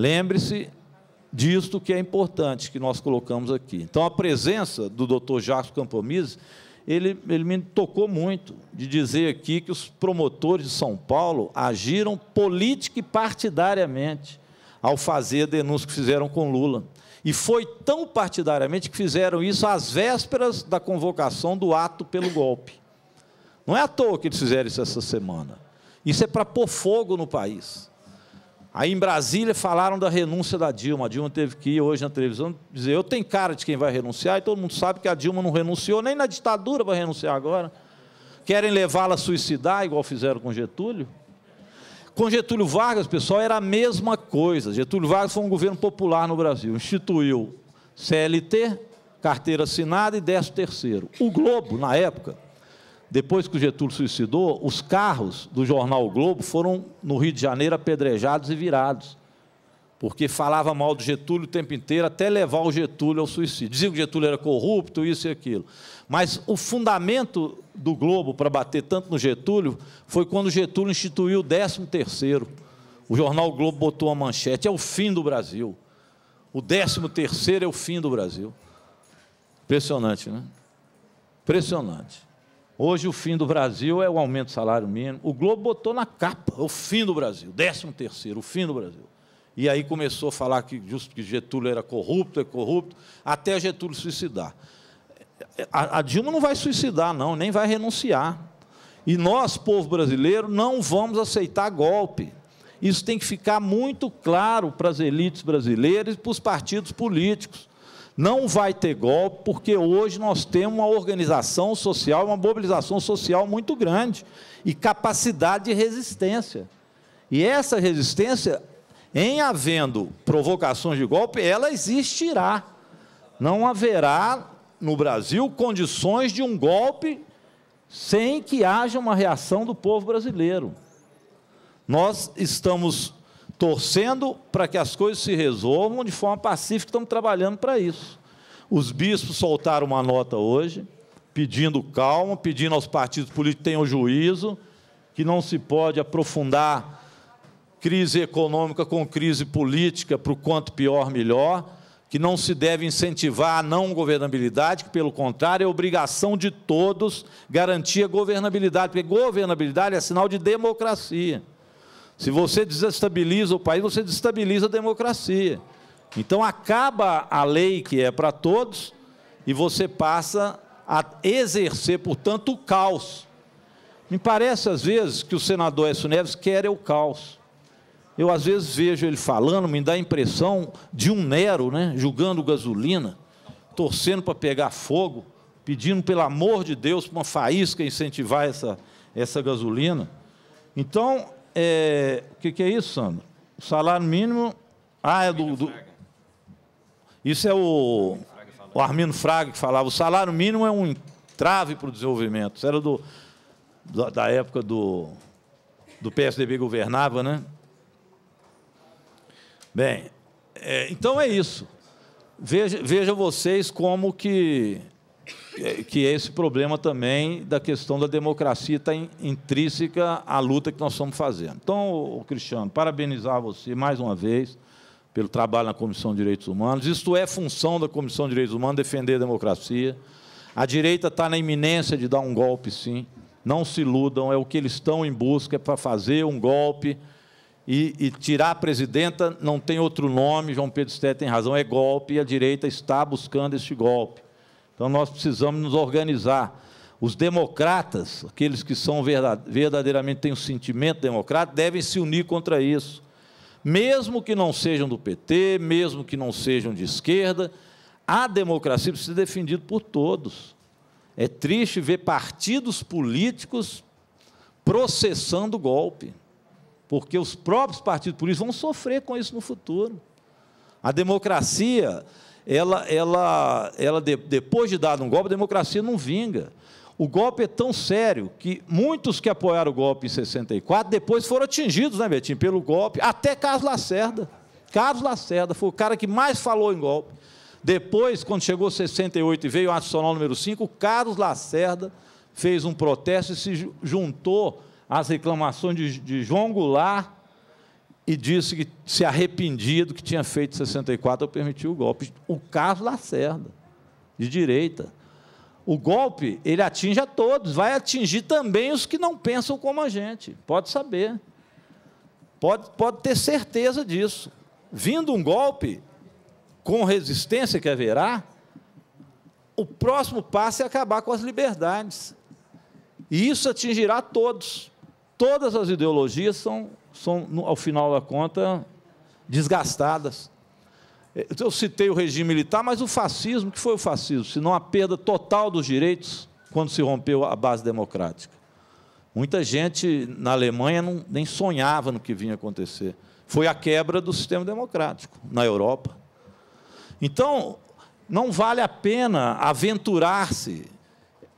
Lembre-se disto que é importante que nós colocamos aqui. Então, a presença do Dr. Jacques Campomises, ele, ele me tocou muito de dizer aqui que os promotores de São Paulo agiram política e partidariamente ao fazer a denúncia que fizeram com Lula. E foi tão partidariamente que fizeram isso às vésperas da convocação do ato pelo golpe. Não é à toa que eles fizeram isso essa semana. Isso é para pôr fogo no país. Aí em Brasília falaram da renúncia da Dilma. A Dilma teve que ir hoje na televisão dizer: eu tenho cara de quem vai renunciar, e todo mundo sabe que a Dilma não renunciou, nem na ditadura vai renunciar agora. Querem levá-la a suicidar, igual fizeram com Getúlio? Com Getúlio Vargas, pessoal, era a mesma coisa. Getúlio Vargas foi um governo popular no Brasil. Instituiu CLT, carteira assinada e 13 terceiro. O Globo, na época, depois que o Getúlio suicidou, os carros do jornal o Globo foram no Rio de Janeiro apedrejados e virados. Porque falava mal do Getúlio o tempo inteiro, até levar o Getúlio ao suicídio. Dizia que o Getúlio era corrupto, isso e aquilo. Mas o fundamento do Globo para bater tanto no Getúlio foi quando o Getúlio instituiu o 13º. O jornal o Globo botou uma manchete, é o fim do Brasil. O 13 é o fim do Brasil. Impressionante, né? Impressionante. Hoje o fim do Brasil é o aumento do salário mínimo. O Globo botou na capa o fim do Brasil, décimo terceiro, o fim do Brasil. E aí começou a falar que, que Getúlio era corrupto, é corrupto, até Getúlio suicidar. A, a Dilma não vai suicidar, não, nem vai renunciar. E nós, povo brasileiro, não vamos aceitar golpe. Isso tem que ficar muito claro para as elites brasileiras e para os partidos políticos. Não vai ter golpe, porque hoje nós temos uma organização social, uma mobilização social muito grande e capacidade de resistência. E essa resistência, em havendo provocações de golpe, ela existirá. Não haverá no Brasil condições de um golpe sem que haja uma reação do povo brasileiro. Nós estamos torcendo para que as coisas se resolvam de forma pacífica, estamos trabalhando para isso. Os bispos soltaram uma nota hoje, pedindo calma, pedindo aos partidos políticos que tenham juízo, que não se pode aprofundar crise econômica com crise política para o quanto pior, melhor, que não se deve incentivar a não governabilidade, que, pelo contrário, é obrigação de todos garantir a governabilidade, porque governabilidade é sinal de democracia. Se você desestabiliza o país, você desestabiliza a democracia. Então acaba a lei que é para todos e você passa a exercer, portanto, o caos. Me parece às vezes que o senador Écio Neves quer é o caos. Eu às vezes vejo ele falando, me dá a impressão de um Nero, né, julgando gasolina, torcendo para pegar fogo, pedindo pelo amor de Deus para uma faísca incentivar essa essa gasolina. Então, é, que, que é isso, Sandro? O salário mínimo. Ah, é do. do isso é o, o Armino Fraga que falava. O salário mínimo é um entrave para o desenvolvimento. Isso era do, da época do, do PSDB governava, né? Bem, é, então é isso. Veja, veja vocês como que é, que é esse problema também da questão da democracia está intrínseca à luta que nós estamos fazendo. Então, Cristiano, parabenizar você mais uma vez pelo trabalho na Comissão de Direitos Humanos. Isto é função da Comissão de Direitos Humanos defender a democracia. A direita está na iminência de dar um golpe, sim. Não se iludam, é o que eles estão em busca, é para fazer um golpe e, e, tirar a presidenta não tem outro nome, João Pedro Sté tem razão, é golpe, e a direita está buscando este golpe. Então nós precisamos nos organizar. Os democratas, aqueles que são verdadeiramente têm um sentimento democrático, devem se unir contra isso. Mesmo que não sejam do PT, mesmo que não sejam de esquerda, a democracia precisa ser defendida por todos. É triste ver partidos políticos processando o golpe, porque os próprios partidos políticos vão sofrer com isso no futuro. A democracia ela, ela, ela de, depois de dar um golpe, a democracia não vinga. O golpe é tão sério que muitos que apoiaram o golpe em 64 depois foram atingidos, né, Betinho, pelo golpe, até Carlos Lacerda. Carlos Lacerda foi o cara que mais falou em golpe. Depois, quando chegou 68 e veio o adicional número 5, Carlos Lacerda fez um protesto e se juntou às reclamações de, de João Goulart e disse que se arrependia do que tinha feito em 64 ao permitir o golpe. O Carlos Lacerda, de direita. O golpe, ele atinge a todos, vai atingir também os que não pensam como a gente, pode saber. Pode, pode ter certeza disso. Vindo um golpe, com resistência que haverá, o próximo passo é acabar com as liberdades. E isso atingirá todos. Todas as ideologias são são, ao final da conta, desgastadas. É, eu citei o regime militar, mas o fascismo, o que foi o fascismo? se não a perda total dos direitos quando se rompeu a base democrática. Muita gente na Alemanha não, nem sonhava no que vinha acontecer. Foi a quebra do sistema democrático na Europa. Então, não vale a pena aventurar-se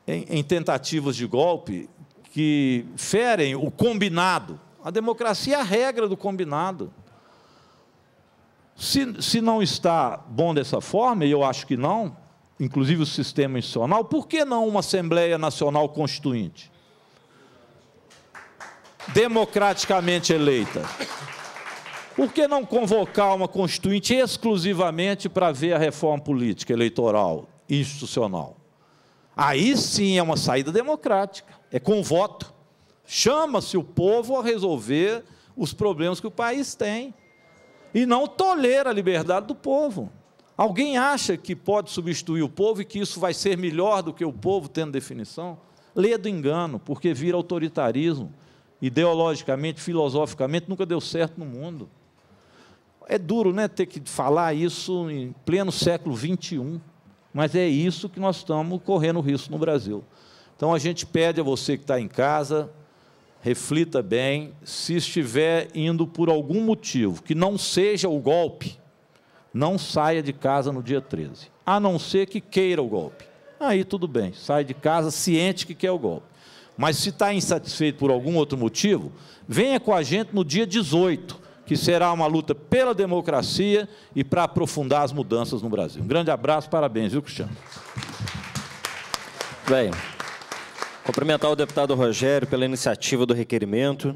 em, em tentativas de golpe que ferem o combinado a democracia é a regra do combinado. Se, se não está bom dessa forma, e eu acho que não, inclusive o sistema institucional, por que não uma Assembleia Nacional Constituinte? Democraticamente eleita. Por que não convocar uma Constituinte exclusivamente para ver a reforma política, eleitoral, institucional? Aí sim é uma saída democrática, é com voto. Chama-se o povo a resolver os problemas que o país tem. E não tolera a liberdade do povo. Alguém acha que pode substituir o povo e que isso vai ser melhor do que o povo tendo definição? Lê do engano, porque vira autoritarismo. Ideologicamente, filosoficamente, nunca deu certo no mundo. É duro né, ter que falar isso em pleno século XXI, mas é isso que nós estamos correndo risco no Brasil. Então a gente pede a você que está em casa, reflita bem, se estiver indo por algum motivo que não seja o golpe, não saia de casa no dia 13, a não ser que queira o golpe. Aí tudo bem, sai de casa ciente que quer o golpe. Mas se está insatisfeito por algum outro motivo, venha com a gente no dia 18, que será uma luta pela democracia e para aprofundar as mudanças no Brasil. Um grande abraço, parabéns, viu, Cristiano? Bem. Cumprimentar o deputado Rogério pela iniciativa do requerimento